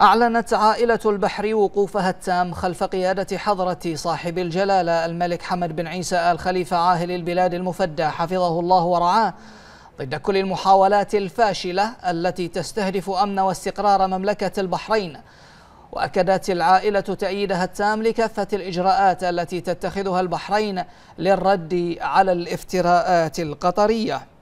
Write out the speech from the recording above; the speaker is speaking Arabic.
أعلنت عائلة البحري وقوفها التام خلف قيادة حضرة صاحب الجلالة الملك حمد بن عيسى آل خليفة عاهل البلاد المفدى حفظه الله ورعاه ضد كل المحاولات الفاشلة التي تستهدف أمن واستقرار مملكة البحرين وأكدت العائلة تأييدها التام لكافة الإجراءات التي تتخذها البحرين للرد على الافتراءات القطرية